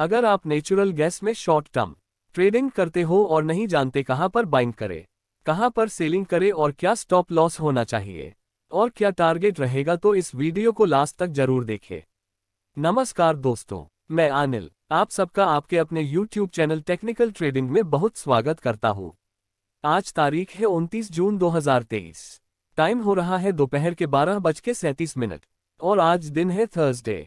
अगर आप natural gas में शॉर्ट टर्म ट्रेडिंग करते हो और नहीं जानते कहां पर बाइंग करें कहां पर सेलिंग करें और क्या स्टॉप लॉस होना चाहिए और क्या टारगेट रहेगा तो इस वीडियो को लास्ट तक जरूर देखें नमस्कार दोस्तों मैं अनिल आप सबका आपके अपने YouTube चैनल टेक्निकल ट्रेडिंग में बहुत स्वागत करता हूँ आज तारीख है उनतीस जून दो टाइम हो रहा है दोपहर के बारह बज के सैंतीस मिनट और आज दिन है थर्सडे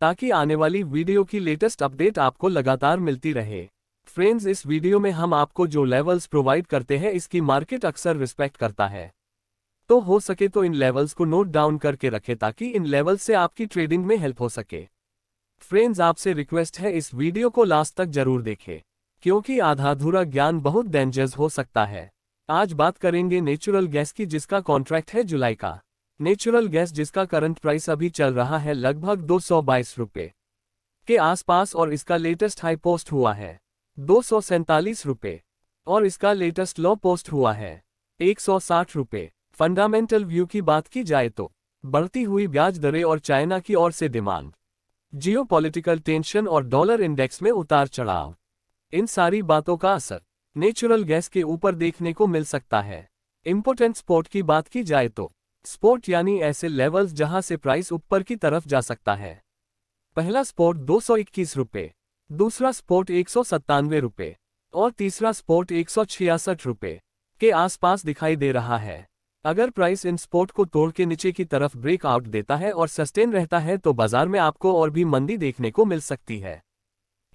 ताकि आने वाली वीडियो की लेटेस्ट अपडेट आपको लगातार मिलती रहे फ्रेंड्स इस वीडियो में हम आपको जो लेवल्स प्रोवाइड करते हैं इसकी मार्केट अक्सर रिस्पेक्ट करता है तो हो सके तो इन लेवल्स को नोट डाउन करके रखें ताकि इन लेवल्स से आपकी ट्रेडिंग में हेल्प हो सके फ्रेंड्स आपसे रिक्वेस्ट है इस वीडियो को लास्ट तक जरूर देखें क्योंकि आधाधूरा ज्ञान बहुत डेंजर्स हो सकता है आज बात करेंगे नेचुरल गैस की जिसका कॉन्ट्रैक्ट है जुलाई का नेचुरल गैस जिसका करंट प्राइस अभी चल रहा है लगभग दो सौ रुपये के आसपास और इसका लेटेस्ट हाई पोस्ट हुआ है दो सौ रुपये और इसका लेटेस्ट लो पोस्ट हुआ है एक सौ साठ रुपये फंडामेंटल व्यू की बात की जाए तो बढ़ती हुई ब्याज दरें और चाइना की ओर से डिमांड जियोपॉलिटिकल टेंशन और डॉलर इंडेक्स में उतार चढ़ाव इन सारी बातों का असर नेचुरल गैस के ऊपर देखने को मिल सकता है इम्पोर्टेंट स्पोर्ट की बात की जाए तो स्पोर्ट यानी ऐसे लेवल्स जहां से प्राइस ऊपर की तरफ जा सकता है पहला स्पोर्ट दो सौ इक्कीस दूसरा स्पोर्ट एक सौ सत्तानवे और तीसरा स्पोर्ट एक सौ छियासठ रुपये के आसपास दिखाई दे रहा है अगर प्राइस इन स्पोर्ट को तोड़ के नीचे की तरफ ब्रेक आउट देता है और सस्टेन रहता है तो बाजार में आपको और भी मंदी देखने को मिल सकती है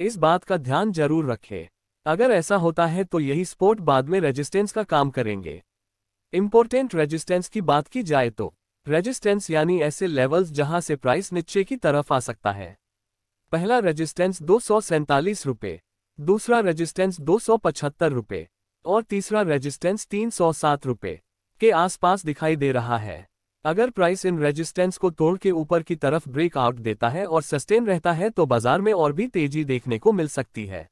इस बात का ध्यान जरूर रखें अगर ऐसा होता है तो यही स्पोर्ट बाद में रेजिस्टेंस का काम करेंगे इम्पोर्टेंट रेजिस्टेंस की बात की जाए तो रेजिस्टेंस यानी ऐसे लेवल्स जहां से प्राइस नीचे की तरफ आ सकता है पहला रेजिस्टेंस दो रुपये दूसरा रेजिस्टेंस दो रुपये और तीसरा रेजिस्टेंस तीन रुपये के आसपास दिखाई दे रहा है अगर प्राइस इन रेजिस्टेंस को तोड़ के ऊपर की तरफ ब्रेक आउट देता है और सस्टेन रहता है तो बाजार में और भी तेजी देखने को मिल सकती है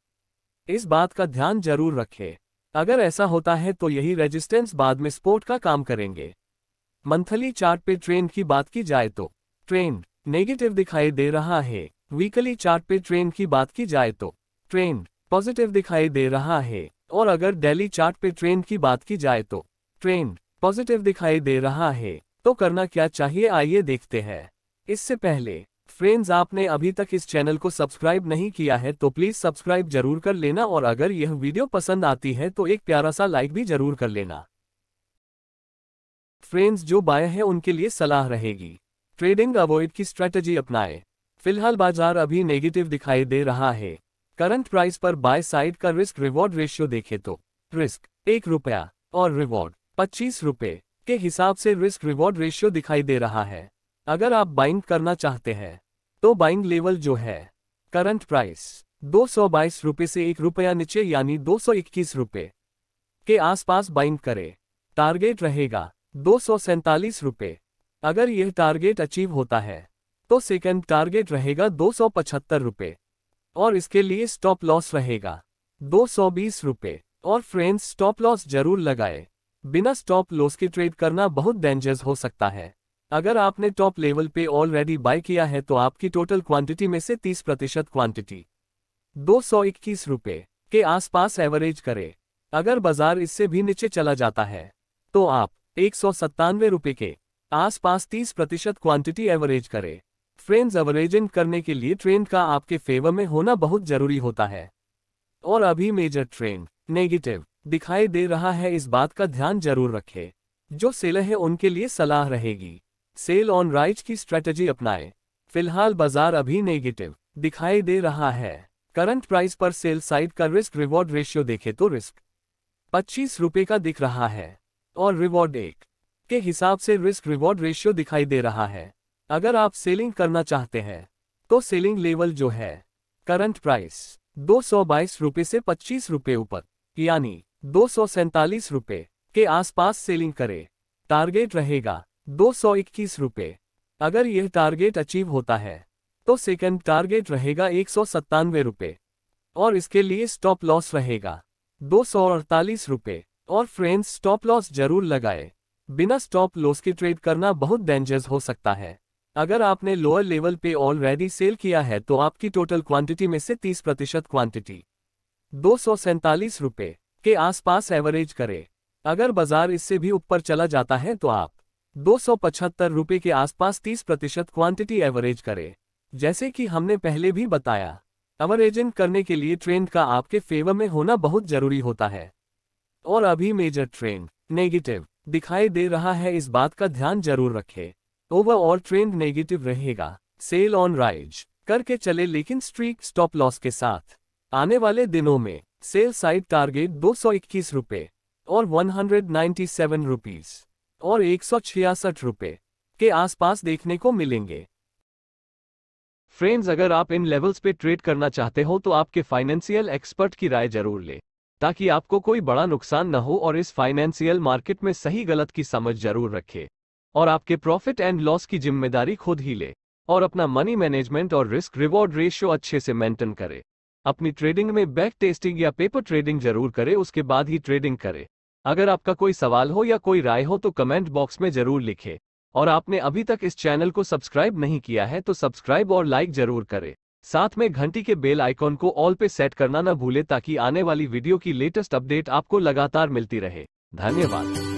इस बात का ध्यान जरूर रखें अगर ऐसा होता है तो यही रेजिस्टेंस बाद में स्पोर्ट का काम करेंगे मंथली चार्ट पे ट्रेंड की बात की जाए तो ट्रेंड नेगेटिव दिखाई दे रहा है वीकली चार्ट पे ट्रेंड की बात की जाए तो ट्रेंड पॉजिटिव दिखाई दे रहा है और अगर डेली चार्ट पे ट्रेंड की बात की जाए तो ट्रेंड पॉजिटिव दिखाई दे रहा है तो करना क्या चाहिए आइए देखते हैं इससे पहले फ्रेंड्स आपने अभी तक इस चैनल को सब्सक्राइब नहीं किया है तो प्लीज सब्सक्राइब जरूर कर लेना और अगर यह वीडियो पसंद आती है तो एक प्यारा सा लाइक भी जरूर कर लेना फ्रेंड्स जो बाय है उनके लिए सलाह रहेगी ट्रेडिंग अवॉइड की स्ट्रेटेजी अपनाए फिलहाल बाजार अभी नेगेटिव दिखाई दे रहा है करंट प्राइस पर बाय साइड का रिस्क रिवॉर्ड रेशियो देखे तो रिस्क एक रुपया और रिवॉर्ड पच्चीस रुपये के हिसाब से रिस्क रिवॉर्ड रेशियो दिखाई दे रहा है अगर आप बाइंग करना चाहते हैं तो बाइंग लेवल जो है करंट प्राइस दो सौ बाईस रुपये से एक रुपया नीचे यानी दो सौ इक्कीस रुपये के आसपास बाइंग करें टारगेट रहेगा दो सौ सैंतालीस रुपये अगर यह टारगेट अचीव होता है तो सेकंड टारगेट रहेगा दो सौ पचहत्तर रुपये और इसके लिए स्टॉप लॉस रहेगा दो सौ बीस रुपये और फ्रेंड्स स्टॉप लॉस जरूर लगाए बिना स्टॉप लॉस के ट्रेड करना बहुत डेंजर्स हो सकता है अगर आपने टॉप लेवल पे ऑलरेडी बाय किया है तो आपकी टोटल क्वांटिटी में से 30 प्रतिशत क्वांटिटी दो सौ इक्कीस रुपये के आसपास एवरेज करें अगर बाजार इससे भी नीचे चला जाता है तो आप एक सौ सत्तानवे के आसपास 30 प्रतिशत क्वांटिटी एवरेज करें फ्रेंड्स एवरेजिंग करने के लिए ट्रेंड का आपके फेवर में होना बहुत जरूरी होता है और अभी मेजर ट्रेंड नेगेटिव दिखाई दे रहा है इस बात का ध्यान जरूर रखें जो सेलर है उनके लिए सलाह रहेगी सेल ऑन राइज की स्ट्रेटजी अपनाएं फिलहाल बाजार अभी नेगेटिव दिखाई दे रहा है करंट प्राइस पर सेल साइड का रिस्क रिवॉर्ड रेशियो देखे तो रिस्क पच्चीस रुपये का दिख रहा है और रिवॉर्ड एक के हिसाब से रिस्क रिवॉर्ड रेशियो दिखाई दे रहा है अगर आप सेलिंग करना चाहते हैं तो सेलिंग लेवल जो है करंट प्राइस दो सौ बाईस रुपये से पच्चीस रुपए ऊपर यानी दो सौ सैतालीस रुपए के आसपास सेलिंग करें टारगेट रहेगा दो सौ इक्कीस रुपये अगर यह टारगेट अचीव होता है तो सेकंड टारगेट रहेगा एक सौ सत्तानवे रुपये और इसके लिए स्टॉप लॉस रहेगा दो सौ अड़तालीस रुपये और फ्रेंड्स स्टॉप लॉस जरूर लगाए बिना स्टॉप लॉस के ट्रेड करना बहुत डेंजरस हो सकता है अगर आपने लोअर लेवल पे ऑलरेडी सेल किया है तो आपकी टोटल क्वांटिटी में से 30 प्रतिशत क्वांटिटी दो सौ के आसपास एवरेज करें अगर बाजार इससे भी ऊपर चला जाता है तो आप दो सौ के आसपास 30 प्रतिशत क्वांटिटी एवरेज करें जैसे कि हमने पहले भी बताया एवरेजिंग करने के लिए ट्रेंड का आपके फेवर में होना बहुत जरूरी होता है और अभी मेजर ट्रेंड नेगेटिव दिखाई दे रहा है इस बात का ध्यान जरूर रखें ओवरऑल ट्रेंड नेगेटिव रहेगा सेल ऑन राइज करके चले लेकिन स्ट्रीक स्टॉप लॉस के साथ आने वाले दिनों में सेल साइड टारगेट दो सौ इक्कीस और वन हंड्रेड सेवन रुपीज़ और एक सौ के आसपास देखने को मिलेंगे फ्रेंड्स अगर आप इन लेवल्स पे ट्रेड करना चाहते हो तो आपके फाइनेंशियल एक्सपर्ट की राय जरूर ले ताकि आपको कोई बड़ा नुकसान न हो और इस फाइनेंशियल मार्केट में सही गलत की समझ जरूर रखे और आपके प्रॉफिट एंड लॉस की जिम्मेदारी खुद ही ले और अपना मनी मैनेजमेंट और रिस्क रिवॉर्ड रेशियो अच्छे से मेंटेन करे अपनी ट्रेडिंग में बैक टेस्टिंग या पेपर ट्रेडिंग जरूर करे उसके बाद ही ट्रेडिंग करें अगर आपका कोई सवाल हो या कोई राय हो तो कमेंट बॉक्स में जरूर लिखें और आपने अभी तक इस चैनल को सब्सक्राइब नहीं किया है तो सब्सक्राइब और लाइक जरूर करें साथ में घंटी के बेल आइकॉन को ऑल पे सेट करना न भूले ताकि आने वाली वीडियो की लेटेस्ट अपडेट आपको लगातार मिलती रहे धन्यवाद